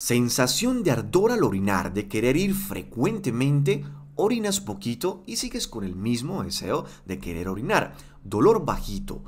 Sensación de ardor al orinar, de querer ir frecuentemente, orinas poquito y sigues con el mismo deseo de querer orinar. Dolor bajito,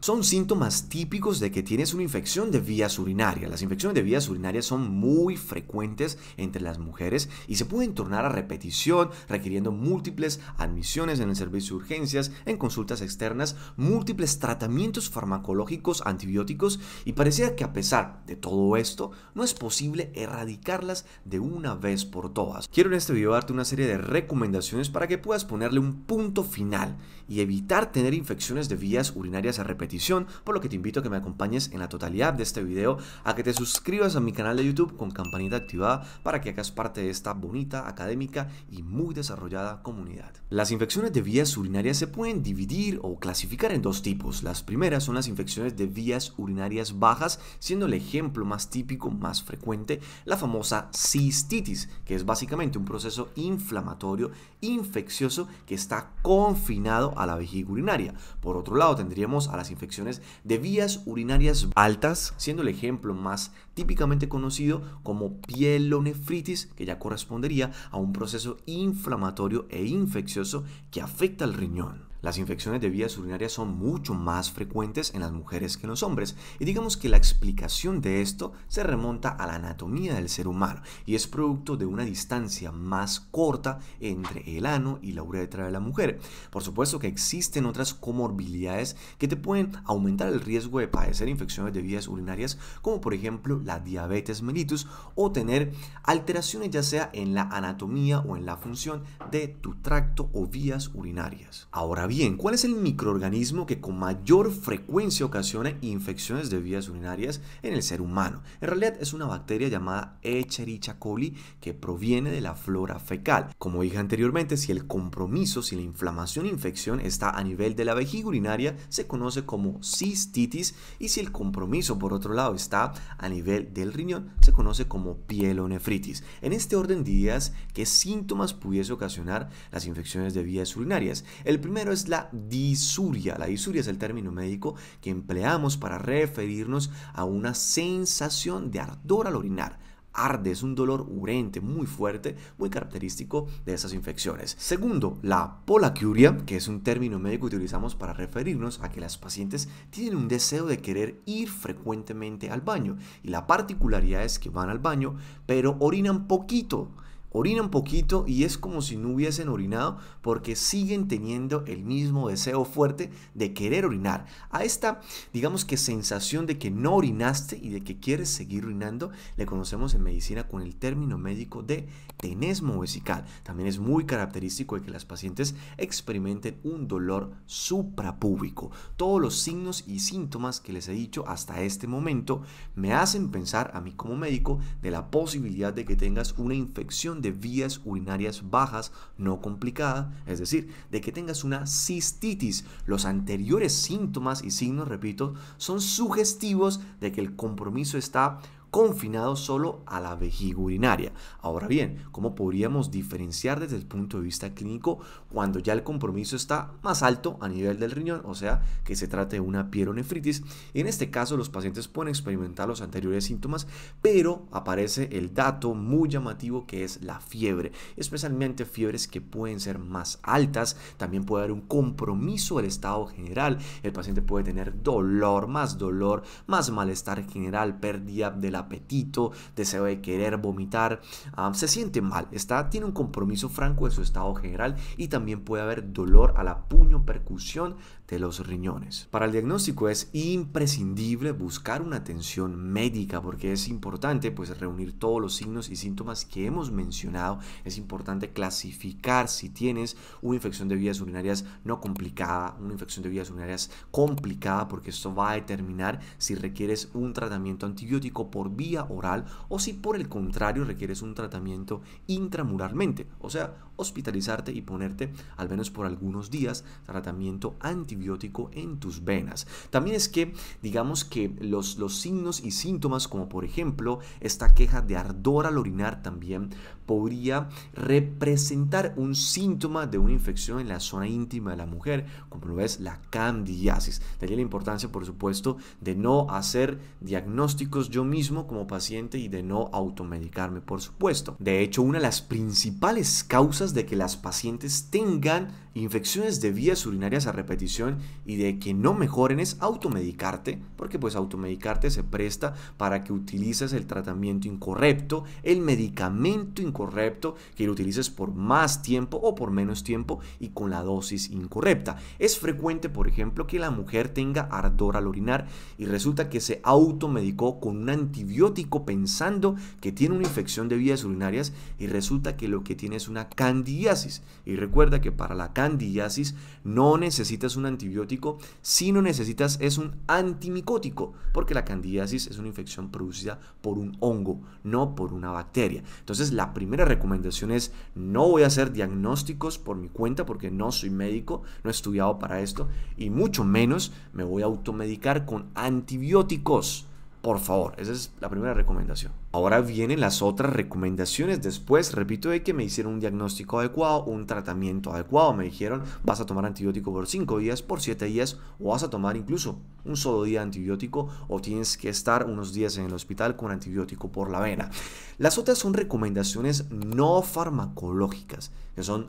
son síntomas típicos de que tienes una infección de vías urinarias. Las infecciones de vías urinarias son muy frecuentes entre las mujeres y se pueden tornar a repetición, requiriendo múltiples admisiones en el servicio de urgencias, en consultas externas, múltiples tratamientos farmacológicos, antibióticos y parecía que a pesar de todo esto, no es posible erradicarlas de una vez por todas. Quiero en este video darte una serie de recomendaciones para que puedas ponerle un punto final y evitar tener infecciones de vías urinarias culinarias a repetición, por lo que te invito a que me acompañes en la totalidad de este video, a que te suscribas a mi canal de YouTube con campanita activada para que hagas parte de esta bonita, académica y muy desarrollada comunidad. Las infecciones de vías urinarias se pueden dividir o clasificar en dos tipos. Las primeras son las infecciones de vías urinarias bajas, siendo el ejemplo más típico, más frecuente, la famosa cistitis, que es básicamente un proceso inflamatorio infeccioso que está confinado a la vejiga urinaria. Por otro lado, tendría a las infecciones de vías urinarias altas, siendo el ejemplo más típicamente conocido como pielonefritis, que ya correspondería a un proceso inflamatorio e infeccioso que afecta al riñón. Las infecciones de vías urinarias son mucho más frecuentes en las mujeres que en los hombres y digamos que la explicación de esto se remonta a la anatomía del ser humano y es producto de una distancia más corta entre el ano y la uretra de la mujer. Por supuesto que existen otras comorbilidades que te pueden aumentar el riesgo de padecer infecciones de vías urinarias como por ejemplo la diabetes mellitus o tener alteraciones ya sea en la anatomía o en la función de tu tracto o vías urinarias. Ahora bien, ¿cuál es el microorganismo que con mayor frecuencia ocasiona infecciones de vías urinarias en el ser humano? En realidad es una bacteria llamada Echerichia coli que proviene de la flora fecal. Como dije anteriormente, si el compromiso, si la inflamación e infección está a nivel de la vejiga urinaria, se conoce como cistitis y si el compromiso por otro lado está a nivel del riñón se conoce como pielonefritis. En este orden de ideas, qué síntomas pudiese ocasionar las infecciones de vías urinarias. El primero es la disuria. La disuria es el término médico que empleamos para referirnos a una sensación de ardor al orinar arde, es un dolor urente muy fuerte, muy característico de esas infecciones. Segundo, la polacuria, que es un término médico que utilizamos para referirnos a que las pacientes tienen un deseo de querer ir frecuentemente al baño y la particularidad es que van al baño pero orinan poquito orina un poquito y es como si no hubiesen orinado porque siguen teniendo el mismo deseo fuerte de querer orinar. A esta, digamos que sensación de que no orinaste y de que quieres seguir orinando, le conocemos en medicina con el término médico de tenesmo vesical. También es muy característico de que las pacientes experimenten un dolor suprapúbico. Todos los signos y síntomas que les he dicho hasta este momento me hacen pensar a mí como médico de la posibilidad de que tengas una infección de vías urinarias bajas no complicada, es decir, de que tengas una cistitis. Los anteriores síntomas y signos, repito, son sugestivos de que el compromiso está confinado solo a la vejiga urinaria. Ahora bien, ¿cómo podríamos diferenciar desde el punto de vista clínico cuando ya el compromiso está más alto a nivel del riñón, o sea, que se trate de una pielonefritis? En este caso, los pacientes pueden experimentar los anteriores síntomas, pero aparece el dato muy llamativo que es la fiebre, especialmente fiebres que pueden ser más altas, también puede haber un compromiso del estado general, el paciente puede tener dolor, más dolor, más malestar general, pérdida de la apetito, deseo de querer vomitar, ah, se siente mal, está, tiene un compromiso franco de su estado general y también puede haber dolor a la puño percusión de los riñones. Para el diagnóstico es imprescindible buscar una atención médica porque es importante pues reunir todos los signos y síntomas que hemos mencionado. Es importante clasificar si tienes una infección de vías urinarias no complicada, una infección de vías urinarias complicada porque esto va a determinar si requieres un tratamiento antibiótico por vía oral o si por el contrario requieres un tratamiento intramuralmente, o sea, hospitalizarte y ponerte al menos por algunos días tratamiento antibiótico en tus venas. También es que digamos que los, los signos y síntomas como por ejemplo esta queja de ardor al orinar también podría representar un síntoma de una infección en la zona íntima de la mujer, como lo es la candidiasis. De la importancia, por supuesto, de no hacer diagnósticos yo mismo como paciente y de no automedicarme, por supuesto. De hecho, una de las principales causas de que las pacientes tengan infecciones de vías urinarias a repetición y de que no mejoren es automedicarte, porque pues automedicarte se presta para que utilices el tratamiento incorrecto, el medicamento incorrecto, correcto, que lo utilices por más tiempo o por menos tiempo y con la dosis incorrecta. Es frecuente, por ejemplo, que la mujer tenga ardor al orinar y resulta que se automedicó con un antibiótico pensando que tiene una infección de vías urinarias y resulta que lo que tiene es una candidiasis. Y recuerda que para la candidiasis no necesitas un antibiótico, sino necesitas es un antimicótico, porque la candidiasis es una infección producida por un hongo, no por una bacteria. Entonces, la primera primera recomendación es no voy a hacer diagnósticos por mi cuenta porque no soy médico, no he estudiado para esto y mucho menos me voy a automedicar con antibióticos. Por favor, esa es la primera recomendación. Ahora vienen las otras recomendaciones después, repito, de que me hicieron un diagnóstico adecuado, un tratamiento adecuado. Me dijeron, vas a tomar antibiótico por 5 días, por 7 días, o vas a tomar incluso un solo día antibiótico, o tienes que estar unos días en el hospital con antibiótico por la vena. Las otras son recomendaciones no farmacológicas, que son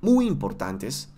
muy importantes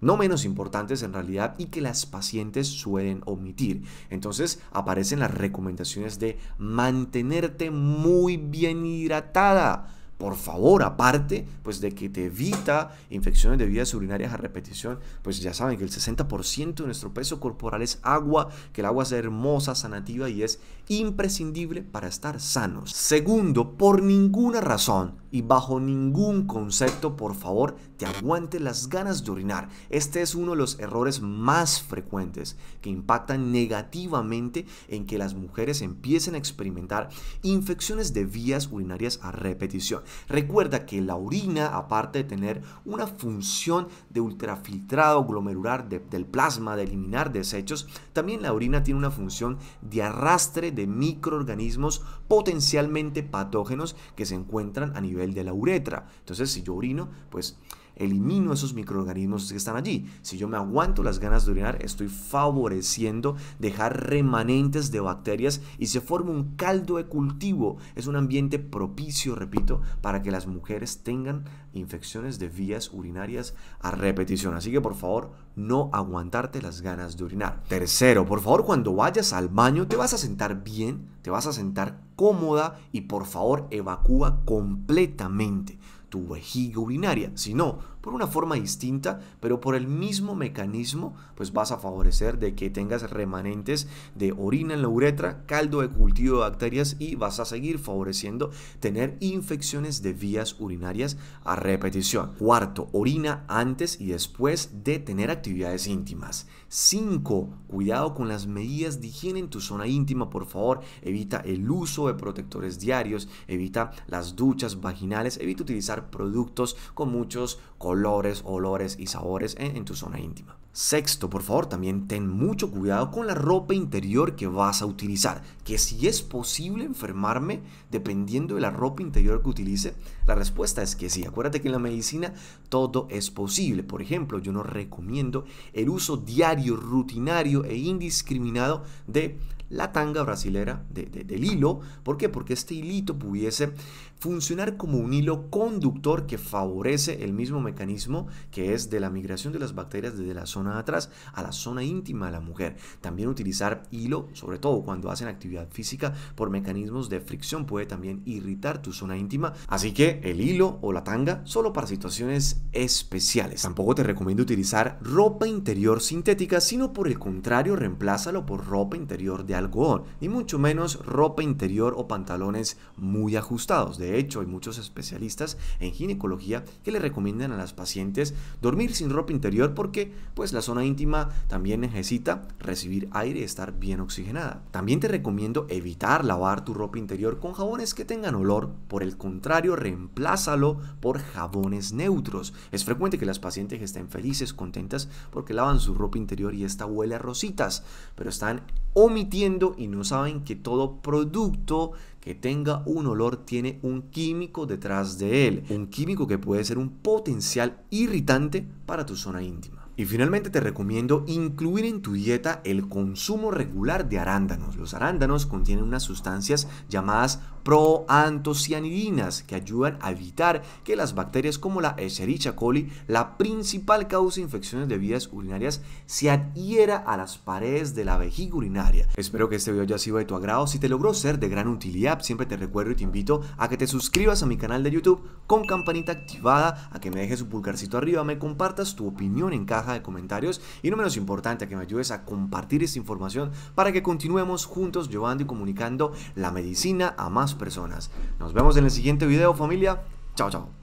no menos importantes en realidad y que las pacientes suelen omitir. Entonces aparecen las recomendaciones de mantenerte muy bien hidratada por favor, aparte, pues de que te evita infecciones de vías urinarias a repetición, pues ya saben que el 60% de nuestro peso corporal es agua, que el agua es hermosa, sanativa y es imprescindible para estar sanos. Segundo, por ninguna razón y bajo ningún concepto, por favor, te aguante las ganas de orinar. Este es uno de los errores más frecuentes que impactan negativamente en que las mujeres empiecen a experimentar infecciones de vías urinarias a repetición. Recuerda que la orina, aparte de tener una función de ultrafiltrado glomerular del plasma, de eliminar desechos, también la orina tiene una función de arrastre de microorganismos potencialmente patógenos que se encuentran a nivel de la uretra. Entonces, si yo orino, pues elimino esos microorganismos que están allí. Si yo me aguanto las ganas de orinar, estoy favoreciendo dejar remanentes de bacterias y se forma un caldo de cultivo. Es un ambiente propicio, repito, para que las mujeres tengan infecciones de vías urinarias a repetición. Así que por favor, no aguantarte las ganas de orinar. Tercero, por favor, cuando vayas al baño, te vas a sentar bien, te vas a sentar cómoda y por favor evacúa completamente tu vejiga urinaria, sino por una forma distinta, pero por el mismo mecanismo, pues vas a favorecer de que tengas remanentes de orina en la uretra, caldo de cultivo de bacterias y vas a seguir favoreciendo tener infecciones de vías urinarias a repetición. Cuarto, orina antes y después de tener actividades íntimas. Cinco, cuidado con las medidas de higiene en tu zona íntima, por favor, evita el uso de protectores diarios, evita las duchas vaginales, evita utilizar productos con muchos olores, olores y sabores en, tu zona íntima. Sexto, por favor, también ten mucho cuidado con la ropa interior que vas a utilizar, que si es posible enfermarme dependiendo de la ropa interior que utilice, la respuesta es que sí. Acuérdate que en la medicina todo es posible. Por ejemplo, yo no recomiendo el uso diario, rutinario e indiscriminado de la tanga brasilera del hilo. ¿Por qué? Porque este hilito pudiese funcionar como un hilo conductor que favorece el mismo mecanismo que es de la migración de las bacterias desde la zona de atrás a la zona íntima de la mujer. También utilizar hilo, sobre todo cuando hacen actividad física por mecanismos de fricción puede también irritar tu zona íntima, así que el hilo o la tanga solo para situaciones especiales. Tampoco te recomiendo utilizar ropa interior sintética, sino por el contrario, reemplázalo por ropa interior de algodón y mucho menos ropa interior o pantalones muy ajustados. De de hecho, hay muchos especialistas en ginecología que le recomiendan a las pacientes dormir sin ropa interior porque pues la zona íntima también necesita recibir aire y estar bien oxigenada. También te recomiendo evitar lavar tu ropa interior con jabones que tengan olor, por el contrario, reemplázalo por jabones neutros. Es frecuente que las pacientes estén felices, contentas porque lavan su ropa interior y esta huele a rositas, pero están omitiendo y no saben que todo producto que tenga un olor tiene un químico detrás de él, un químico que puede ser un potencial irritante para tu zona íntima. Y finalmente te recomiendo incluir en tu dieta el consumo regular de arándanos. Los arándanos contienen unas sustancias llamadas proantocianidinas que ayudan a evitar que las bacterias como la Escherichia coli, la principal causa de infecciones de vías urinarias, se adhiera a las paredes de la vejiga urinaria. Espero que este video haya sido de tu agrado. Si te logró ser de gran utilidad, siempre te recuerdo y te invito a que te suscribas a mi canal de YouTube con campanita activada, a que me dejes un pulgarcito arriba, me compartas tu opinión en caja de comentarios y no menos importante, a que me ayudes a compartir esta información para que continuemos juntos llevando y comunicando la medicina a más personas. Nos vemos en el siguiente video familia. Chao, chao.